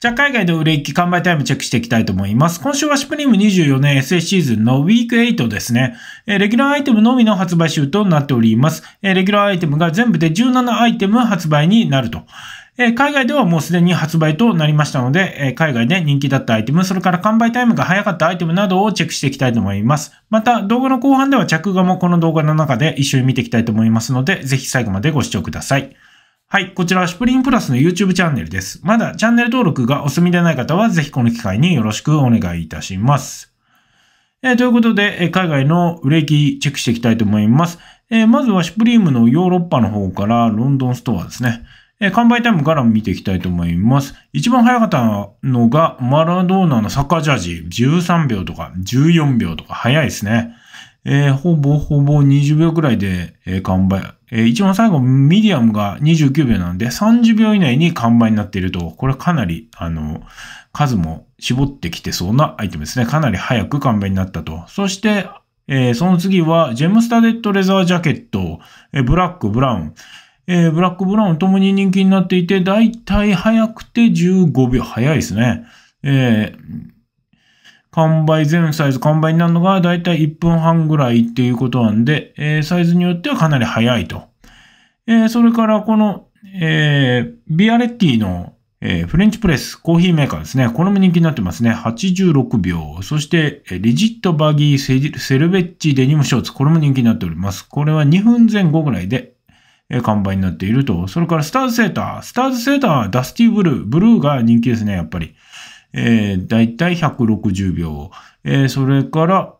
じゃあ海外の売れ行き、完売タイムチェックしていきたいと思います。今週はシプリーム24年 SA シーズンのウィーク8ですね。えレギュラーアイテムのみの発売週となっております。えレギュラーアイテムが全部で17アイテム発売になると。え海外ではもうすでに発売となりましたので、え海外で人気だったアイテム、それから完売タイムが早かったアイテムなどをチェックしていきたいと思います。また、動画の後半では着画もこの動画の中で一緒に見ていきたいと思いますので、ぜひ最後までご視聴ください。はい、こちらはシュプリンプラスの YouTube チャンネルです。まだチャンネル登録がお済みでない方は、ぜひこの機会によろしくお願いいたします。えー、ということで、え海外の売れ行きチェックしていきたいと思います。えー、まずはシュプリームのヨーロッパの方からロンドンストアですね。えー、完売タイムから見ていきたいと思います。一番早かったのがマラドーナのサッカージャージ13秒とか14秒とか早いですね。えほぼほぼ20秒くらいで、え完売えー、一番最後、ミディアムが29秒なんで、30秒以内に完売になっていると、これはかなり、あの、数も絞ってきてそうなアイテムですね。かなり早く完売になったと。そして、えー、その次は、ジェムスタデッドレザージャケット、えー、ブラック、ブラウン、えー、ブラック、ブラウンともに人気になっていて、だいたい早くて15秒。早いですね。えー完売、全サイズ完売になるのがだいたい1分半ぐらいっていうことなんで、えー、サイズによってはかなり早いと。えー、それからこの、えー、ビアレッティの、えー、フレンチプレス、コーヒーメーカーですね。これも人気になってますね。86秒。そして、リジットバギーセルベッチデニムショーツ。これも人気になっております。これは2分前後ぐらいで、えー、完売になっていると。それからスターズセーター。スターズセーターはダスティブルー。ブルーが人気ですね、やっぱり。えー、だいたい160秒。えー、それから、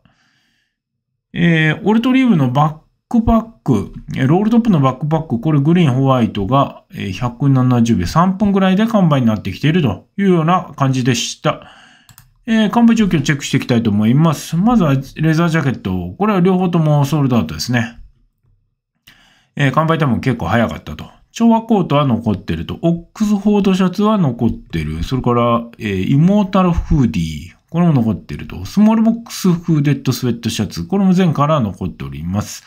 えー、オルトリーブのバックパック、ロールトップのバックパック、これグリーン、ホワイトが170秒、3分ぐらいで完売になってきているというような感じでした。えー、完売状況をチェックしていきたいと思います。まずはレザージャケット。これは両方ともソールドアウトですね。えー、完売多分結構早かったと昭和コートは残ってると、オックスフォードシャツは残ってる。それから、えー、イモータルフーディー。これも残ってると。スモールボックスフーデッドスウェットシャツ。これも前から残っております。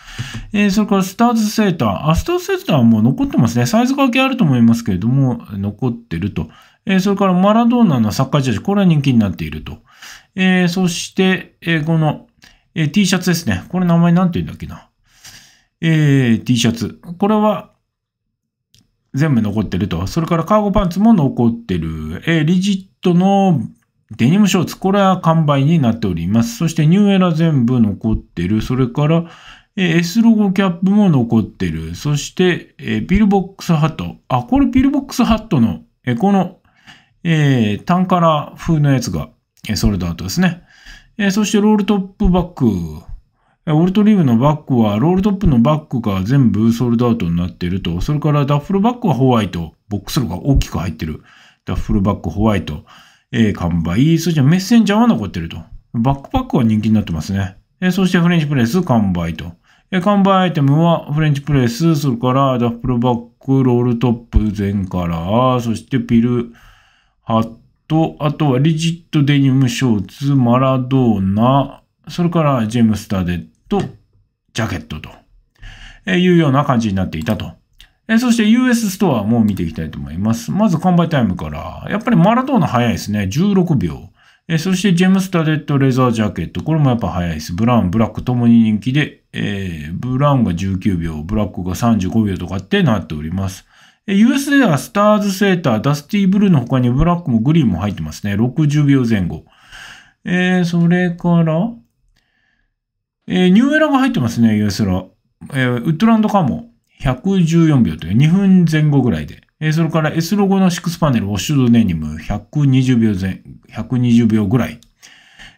えー、それからスターズセーター。あ、スターズセーターはもう残ってますね。サイズ掛けあると思いますけれども、残ってると。えー、それからマラドーナのサッカージャージ。これは人気になっていると。えー、そして、えー、この、えー、T シャツですね。これ名前なんて言うんだっけな。えー、T シャツ。これは、全部残ってると。それからカーゴパンツも残ってる。えー、リジットのデニムショーツ、これは完売になっております。そしてニューエラ全部残ってる。それから、えー、S ロゴキャップも残ってる。そして、えー、ピルボックスハット。あ、これピルボックスハットの、えー、この、えー、タンカラ風のやつが、えー、ソルアートですね。えー、そしてロールトップバッグ。オルトリーブのバッグは、ロールトップのバッグが全部ソールドアウトになっていると、それからダッフルバッグはホワイト、ボックスが大きく入ってる。ダッフルバッグホワイト、えー、完売。そしてメッセンジャーは残ってると。バックパックは人気になってますね。えー、そしてフレンチプレス完売と。えー、完売アイテムはフレンチプレス、それからダッフルバッグ、ロールトップ、全カラー、そしてピル、ハット、あとはリジットデニムショーツ、マラドーナ、それからジェームスターデッとジャケットというような感じになっていたと。そして US ストアも見ていきたいと思います。まず完売タイムから、やっぱりマラドーナ早いですね。16秒。そしてジェムス・タデッド・レザージャケット。これもやっぱ早いです。ブラウン、ブラックともに人気で、えー、ブラウンが19秒、ブラックが35秒とかってなっております。US ではスターズ・セーター、ダスティ・ーブルーの他にブラックもグリーンも入ってますね。60秒前後。えー、それから、えー、ニューエラが入ってますね、u スラ。えー、ウッドランドカモ、114秒という2分前後ぐらいで。えー、それから S ロゴの6パネル、ウォッシュドデニム、120秒前、120秒ぐらい。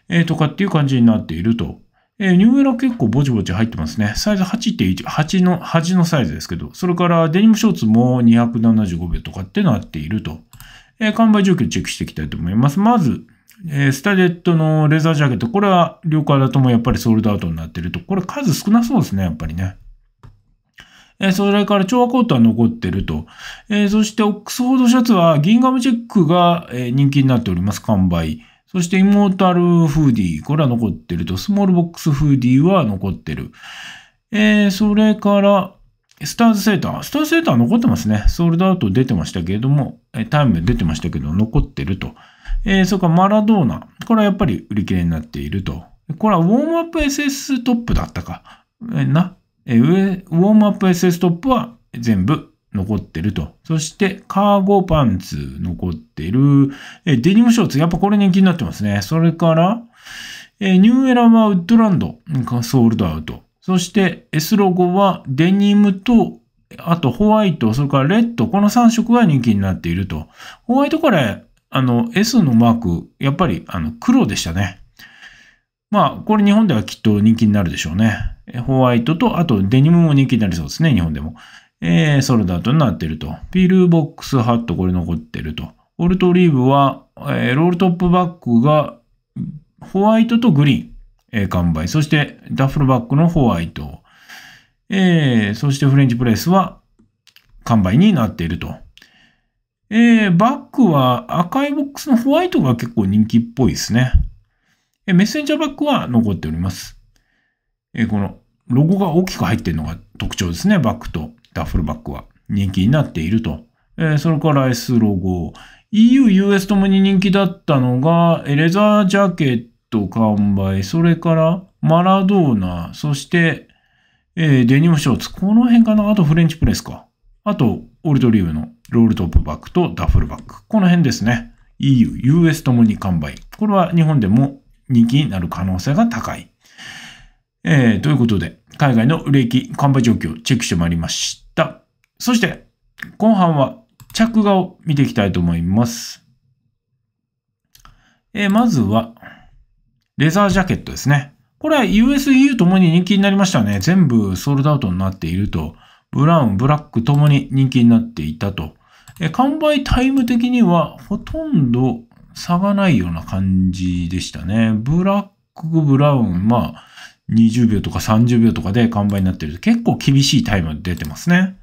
えー、とかっていう感じになっていると。えー、ニューエラ結構ぼちぼち入ってますね。サイズ8.1、8の、8のサイズですけど、それからデニムショーツも275秒とかってなっていると。えー、完売状況チェックしていきたいと思います。まず、えー、スタジェットのレザージャケット、これは両カだともやっぱりソールドアウトになってると。これ数少なそうですね、やっぱりね。えー、それから調和コートは残ってると。えー、そしてオックスフォードシャツはギンガムチェックが、え人気になっております、完売。そしてイモータルフーディー、これは残ってると。スモールボックスフーディーは残ってる。えそれから、スターズセーター。スターズセーター残ってますね。ソールドアウト出てましたけれども、えタイム出てましたけど、残ってると。えー、そっか、マラドーナ。これはやっぱり売り切れになっていると。これはウォームアップ SS トップだったか。えな、えー、上、ウォームアップ SS トップは全部残ってると。そして、カーゴパンツ残ってる。えデニムショーツ。やっぱこれ人気になってますね。それから、えニューエラはウッドランドソールドアウト。そして S ロゴはデニムと、あとホワイト、それからレッド、この3色が人気になっていると。ホワイトこれ、あの、S のマーク、やっぱり、あの、黒でしたね。まあ、これ日本ではきっと人気になるでしょうね。ホワイトと、あとデニムも人気になりそうですね、日本でも。えー、ソルダートになってると。ピルボックスハット、これ残ってると。オルトリーブは、えー、ロールトップバッグが、ホワイトとグリーン、えー、完売。そして、ダッフルバッグのホワイト。えー、そしてフレンチプレスは、完売になっていると。えー、バックは赤いボックスのホワイトが結構人気っぽいですね。えー、メッセンジャーバッグは残っております。えー、このロゴが大きく入っているのが特徴ですね。バックとダッフルバッグは人気になっていると。えそれから S ロゴ。EU、US ともに人気だったのが、レザージャケット完売、それからマラドーナ、そして、えデニムショーツ。この辺かなあとフレンチプレスか。あと、オールドリブのロールトップバックとダッフルバック。この辺ですね。EU、US ともに完売。これは日本でも人気になる可能性が高い。えー、ということで、海外の売れ行き、完売状況をチェックしてまいりました。そして、後半は着画を見ていきたいと思います。えー、まずは、レザージャケットですね。これは USEU ともに人気になりましたね。全部ソールドアウトになっているとブラウン、ブラックともに人気になっていたと。え完売タイム的にはほとんど差がないような感じでしたね。ブラック、ブラウン、まあ、20秒とか30秒とかで完売になっている。と結構厳しいタイム出てますね。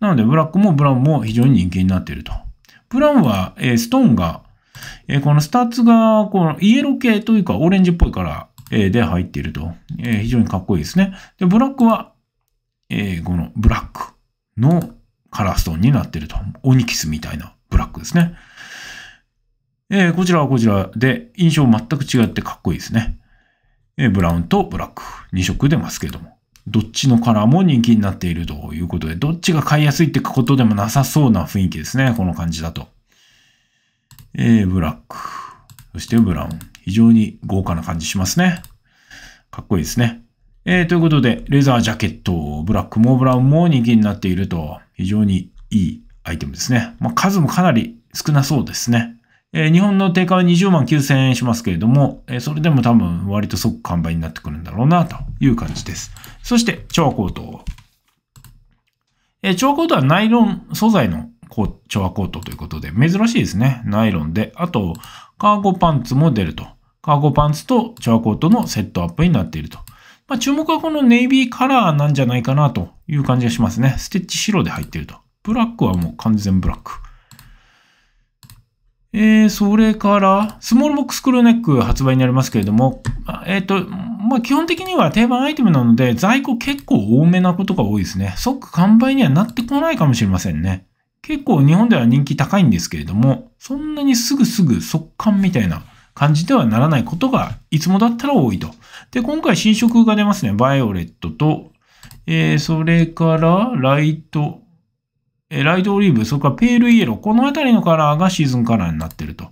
なので、ブラックもブラウンも非常に人気になっていると。ブラウンは、えー、ストーンが、えー、このスタッツが、このイエロー系というかオレンジっぽいから、えー、で入っていると、え非常にかっこいいですね。で、ブラックはえー、このブラックのカラーストーンになってると。オニキスみたいなブラックですね。えー、こちらはこちらで印象全く違ってかっこいいですね。えー、ブラウンとブラック。2色出ますけども。どっちのカラーも人気になっているということで、どっちが買いやすいってことでもなさそうな雰囲気ですね。この感じだと。えー、ブラック。そしてブラウン。非常に豪華な感じしますね。かっこいいですね。えー、ということで、レザージャケット、ブラックもブラウンも人気になっていると、非常にいいアイテムですね。まあ、数もかなり少なそうですね。えー、日本の定価は20万9000円しますけれども、えー、それでも多分割と即完売になってくるんだろうなという感じです。そして、チョアコート。えー、アコートはナイロン素材のチョアコートということで、珍しいですね。ナイロンで。あと、カーゴパンツも出ると。カーゴパンツとチョアコートのセットアップになっていると。まあ、注目はこのネイビーカラーなんじゃないかなという感じがしますね。ステッチ白で入っていると。ブラックはもう完全ブラック。えー、それから、スモールボックスクルーネック発売になりますけれども、えっ、ー、と、まあ、基本的には定番アイテムなので、在庫結構多めなことが多いですね。即完売にはなってこないかもしれませんね。結構日本では人気高いんですけれども、そんなにすぐすぐ速乾みたいな感じてはならないことが、いつもだったら多いと。で、今回新色が出ますね。バイオレットと、えー、それから、ライト、えー、ライトオリーブ、それからペールイエロー。このあたりのカラーがシーズンカラーになってると。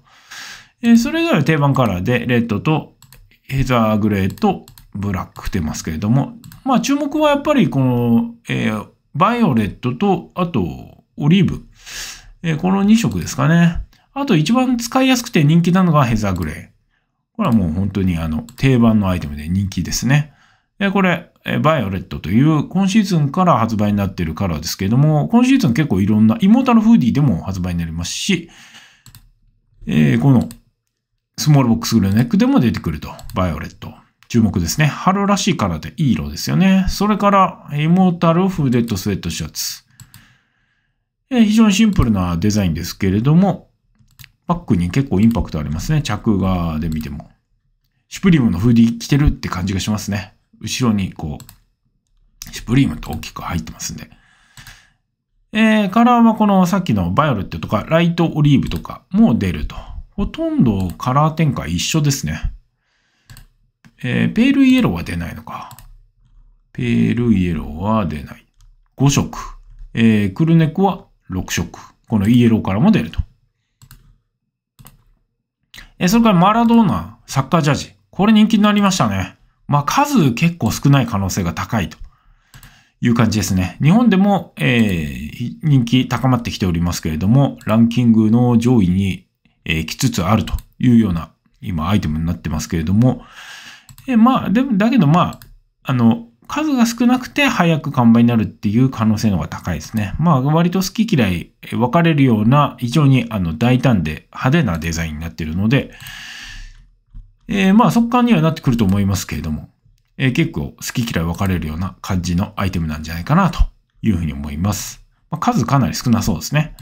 えー、それぞれ定番カラーで、レッドとヘザーグレーとブラック出ますけれども、まあ注目はやっぱりこの、えー、バイオレットと、あと、オリーブ。えー、この2色ですかね。あと一番使いやすくて人気なのがヘザーグレー。これはもう本当にあの定番のアイテムで人気ですね。で、これ、バイオレットという今シーズンから発売になっているカラーですけれども、今シーズン結構いろんな、イモータルフーディーでも発売になりますし、えー、このスモールボックスグレーネックでも出てくると、バイオレット。注目ですね。春らしいカラーでいい色ですよね。それから、イモータルフーデッドスウェットシャツ。え非常にシンプルなデザインですけれども、バックに結構インパクトありますね。着画で見ても。シュプリームのフーディー着てるって感じがしますね。後ろにこう、シュプリームと大きく入ってますんで。えー、カラーはこのさっきのバイオレットとかライトオリーブとかも出ると。ほとんどカラー展開一緒ですね。えー、ペールイエローは出ないのか。ペールイエローは出ない。5色。えー、クルネックは6色。このイエローからも出ると。えそれからマラドーナ、サッカージャージ。これ人気になりましたね。まあ、数結構少ない可能性が高いという感じですね。日本でも、えー、人気高まってきておりますけれども、ランキングの上位に、えー、来つつあるというような、今、アイテムになってますけれども、えー、まあ、でも、だけどまあ、あの、数が少なくて早く完売になるっていう可能性の方が高いですね。まあ割と好き嫌い分かれるような非常にあの大胆で派手なデザインになってるので、えー、まあ速感にはなってくると思いますけれども、えー、結構好き嫌い分かれるような感じのアイテムなんじゃないかなというふうに思います。まあ、数かなり少なそうですね。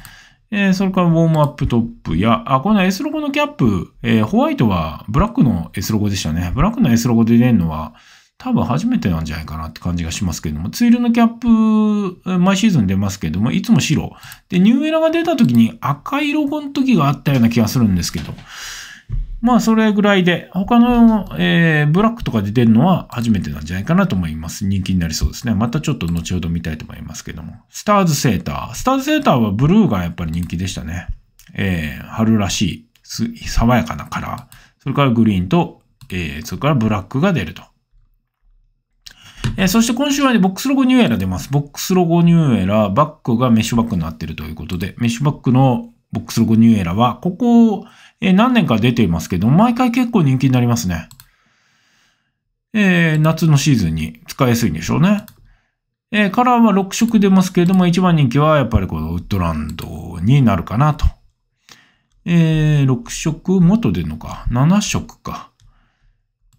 えー、それからウォームアップトップや、あ、この S ロゴのキャップ、えー、ホワイトはブラックの S ロゴでしたね。ブラックの S ロゴで出るのは、多分初めてなんじゃないかなって感じがしますけども、ツイルのキャップ、毎シーズン出ますけども、いつも白。で、ニューエラが出た時に赤いロゴの時があったような気がするんですけど、まあ、それぐらいで、他の、えー、ブラックとかで出るのは初めてなんじゃないかなと思います。人気になりそうですね。またちょっと後ほど見たいと思いますけども。スターズセーター。スターズセーターはブルーがやっぱり人気でしたね。えー、春らしい、爽やかなカラー。それからグリーンと、えー、それからブラックが出ると。えー、そして今週はね、ボックスロゴニューエラ出ます。ボックスロゴニューエラ、バックがメッシュバックになってるということで、メッシュバックのボックスロゴニューエラは、ここ、えー、何年か出ていますけど、毎回結構人気になりますね。えー、夏のシーズンに使いやすいんでしょうね。えー、カラーは6色出ますけれども、一番人気はやっぱりこのウッドランドになるかなと。えー、6色、もっと出るのか。7色か。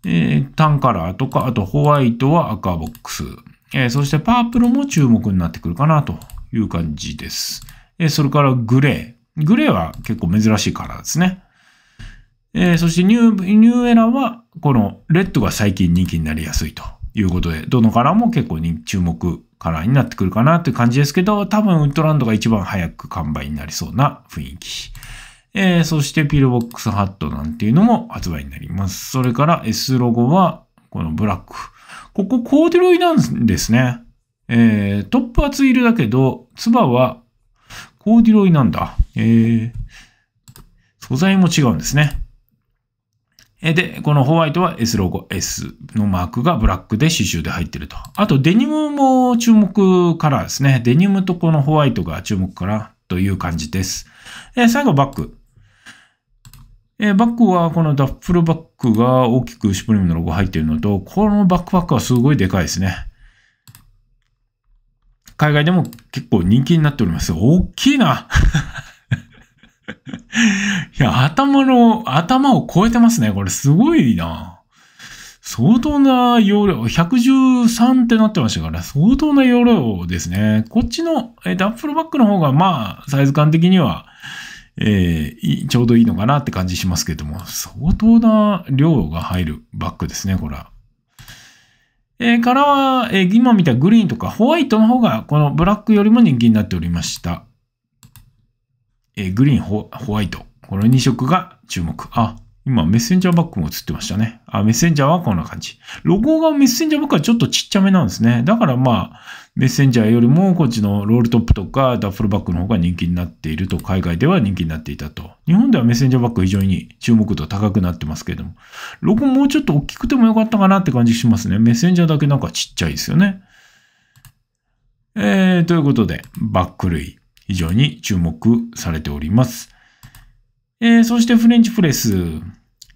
えー、タンカラーとか、あとホワイトは赤ボックス。えー、そしてパープルも注目になってくるかなという感じです。えー、それからグレー。グレーは結構珍しいカラーですね。えー、そしてニュー、ニューエラはこのレッドが最近人気になりやすいということで、どのカラーも結構に注目カラーになってくるかなという感じですけど、多分ウッドランドが一番早く完売になりそうな雰囲気。えー、そしてピルボックスハットなんていうのも発売になります。それから S ロゴはこのブラック。ここコーデュロイなんですね。えー、トップはツイルだけど、ツバはコーデュロイなんだ。えー、素材も違うんですね。で、このホワイトは S ロゴ、S のマークがブラックで刺繍で入ってると。あとデニムも注目カラーですね。デニムとこのホワイトが注目カラーという感じです。え最後バック。えー、バックはこのダッフルバックが大きくシュプリームのロゴ入っているのと、このバックパックはすごいでかいですね。海外でも結構人気になっております。大きいな いや、頭の、頭を超えてますね。これすごいな。相当な容量、113ってなってましたから、相当な容量ですね。こっちの、えダッフルバックの方が、まあ、サイズ感的には、えー、ちょうどいいのかなって感じしますけども、相当な量が入るバッグですね、これは。えー、からは、えー、今見たグリーンとかホワイトの方が、このブラックよりも人気になっておりました。えー、グリーンホ、ホワイト。この2色が注目。あ、今、メッセンジャーバッグも映ってましたね。あ、メッセンジャーはこんな感じ。ロゴがメッセンジャーバッグはちょっとちっちゃめなんですね。だからまあ、メッセンジャーよりもこっちのロールトップとかダッフルバッグの方が人気になっていると、海外では人気になっていたと。日本ではメッセンジャーバッグ非常に注目度高くなってますけれども、ロゴもうちょっと大きくてもよかったかなって感じしますね。メッセンジャーだけなんかちっちゃいですよね。えー、ということで、バッグ類、非常に注目されております。えー、そしてフレンチプレス。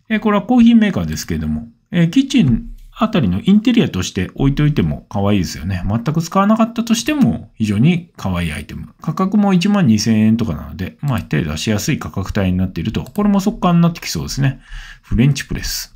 えー、これはコーヒーメーカーですけれども、えー、キッチンあたりのインテリアとして置いておいても可愛いですよね。全く使わなかったとしても非常に可愛いアイテム。価格も1万2000円とかなので、まあ手出しやすい価格帯になっていると、これも速乾になってきそうですね。フレンチプレス。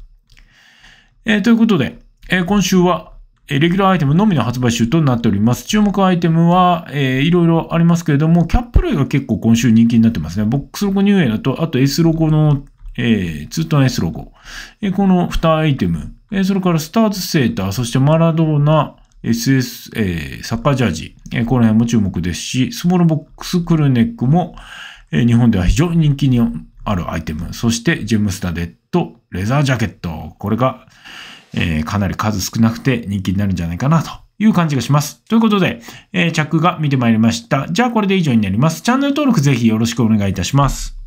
えー、ということで、えー、今週はレギュラーアイテムのみの発売集となっております。注目アイテムは、えー、いろいろありますけれども、キャップ類が結構今週人気になってますね。ボックスロゴニューエだと、あと S ロゴの、えー、ツートン S ロゴ。えー、この2アイテム。えー、それからスターズセーター、そしてマラドーナ、SS、えー、サッカージャージ、えー、この辺も注目ですし、スモールボックスクルネックも、えー、日本では非常に人気にあるアイテム。そして、ジェムスタデッド、レザージャケット。これが、えー、かなり数少なくて人気になるんじゃないかなという感じがします。ということで、えー、チャックが見てまいりました。じゃあこれで以上になります。チャンネル登録ぜひよろしくお願いいたします。